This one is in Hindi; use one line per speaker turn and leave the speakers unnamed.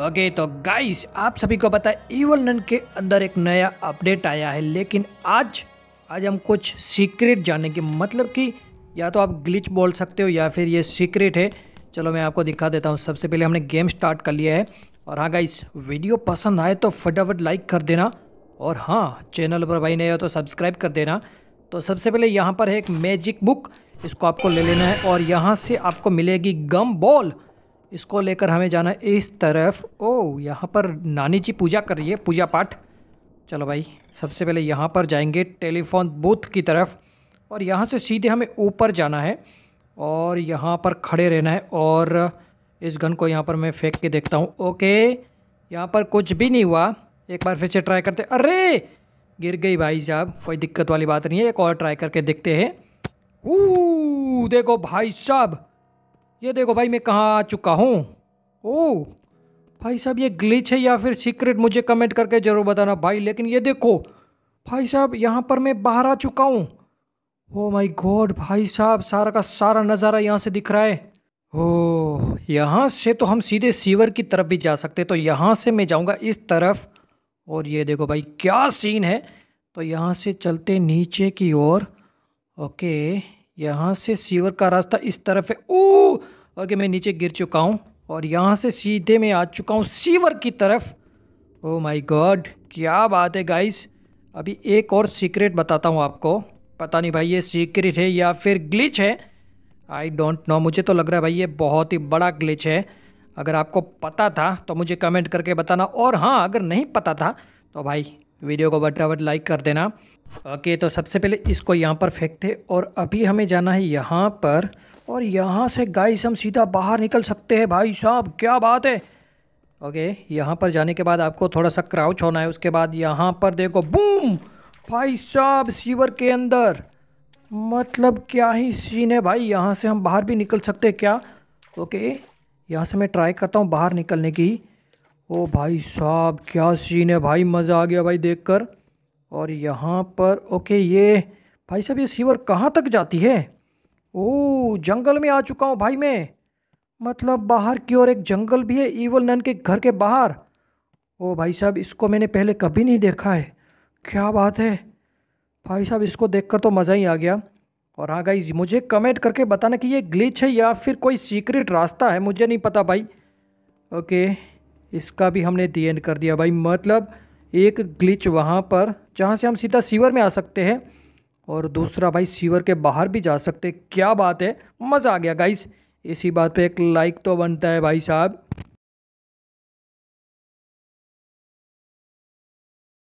ओके okay, तो गाइस आप सभी को पता है ईवल नन के अंदर एक नया अपडेट आया है लेकिन आज आज हम कुछ सीक्रेट जानेंगे मतलब कि या तो आप ग्लिच बोल सकते हो या फिर ये सीक्रेट है चलो मैं आपको दिखा देता हूँ सबसे पहले हमने गेम स्टार्ट कर लिया है और हाँ गाइस वीडियो पसंद आए तो फटाफट लाइक कर देना और हाँ चैनल पर भाई नहीं हो तो सब्सक्राइब कर देना तो सबसे पहले यहाँ पर है एक मैजिक बुक इसको आपको ले लेना है और यहाँ से आपको मिलेगी गम बॉल इसको लेकर हमें जाना इस तरफ ओ यहाँ पर नानी जी पूजा कर रही है पूजा पाठ चलो भाई सबसे पहले यहाँ पर जाएंगे टेलीफोन बूथ की तरफ और यहाँ से सीधे हमें ऊपर जाना है और यहाँ पर खड़े रहना है और इस गन को यहाँ पर मैं फेंक के देखता हूँ ओके यहाँ पर कुछ भी नहीं हुआ एक बार फिर से ट्राई करते अरे गिर गई भाई साहब कोई दिक्कत वाली बात नहीं है एक और ट्राई करके देखते हैं ऊ देखो भाई साहब ये देखो भाई मैं कहाँ आ चुका हूँ ओ भाई साहब ये ग्लिच है या फिर सीक्रेट मुझे कमेंट करके ज़रूर बताना भाई लेकिन ये देखो भाई साहब यहाँ पर मैं बाहर आ चुका हूँ ओ माई गॉड भाई साहब सारा का सारा नज़ारा यहाँ से दिख रहा है ओ यहाँ से तो हम सीधे सीवर की तरफ भी जा सकते तो यहाँ से मैं जाऊँगा इस तरफ और ये देखो भाई क्या सीन है तो यहाँ से चलते नीचे की ओर ओके यहाँ से सीवर का रास्ता इस तरफ है ओ ओके मैं नीचे गिर चुका हूँ और यहाँ से सीधे मैं आ चुका हूँ सीवर की तरफ ओ माई गॉड क्या बात है गाइस अभी एक और सीक्रेट बताता हूँ आपको पता नहीं भाई ये सीक्रेट है या फिर ग्लिच है आई डोंट नो मुझे तो लग रहा है भाई ये बहुत ही बड़ा ग्लिच है अगर आपको पता था तो मुझे कमेंट करके बताना और हाँ अगर नहीं पता था तो भाई वीडियो को बटावट लाइक कर देना ओके तो सबसे पहले इसको यहाँ पर फेंकते और अभी हमें जाना है यहाँ पर और यहाँ से गाइस हम सीधा बाहर निकल सकते हैं भाई साहब क्या बात है ओके यहाँ पर जाने के बाद आपको थोड़ा सा क्राउच होना है उसके बाद यहाँ पर देखो बूम भाई साहब सीवर के अंदर मतलब क्या ही सीन है भाई यहाँ से हम बाहर भी निकल सकते हैं क्या ओके यहाँ से मैं ट्राई करता हूँ बाहर निकलने की ओ भाई साहब क्या सीन है भाई मज़ा आ गया भाई देखकर और यहाँ पर ओके ये भाई साहब ये सीवर कहाँ तक जाती है ओ जंगल में आ चुका हूँ भाई मैं मतलब बाहर की ओर एक जंगल भी है ईवल नन के घर के बाहर ओ भाई साहब इसको मैंने पहले कभी नहीं देखा है क्या बात है भाई साहब इसको देखकर तो मज़ा ही आ गया और हाँ गाई मुझे कमेंट करके बताना कि ये ग्लिच है या फिर कोई सीक्रेट रास्ता है मुझे नहीं पता भाई ओके इसका भी हमने दी एंड कर दिया भाई मतलब एक ग्लिच वहाँ पर जहाँ से हम सीधा सीवर में आ सकते हैं और दूसरा भाई सीवर के बाहर भी जा सकते क्या बात है मज़ा आ गया गाइस इसी बात पे एक लाइक तो बनता है भाई साहब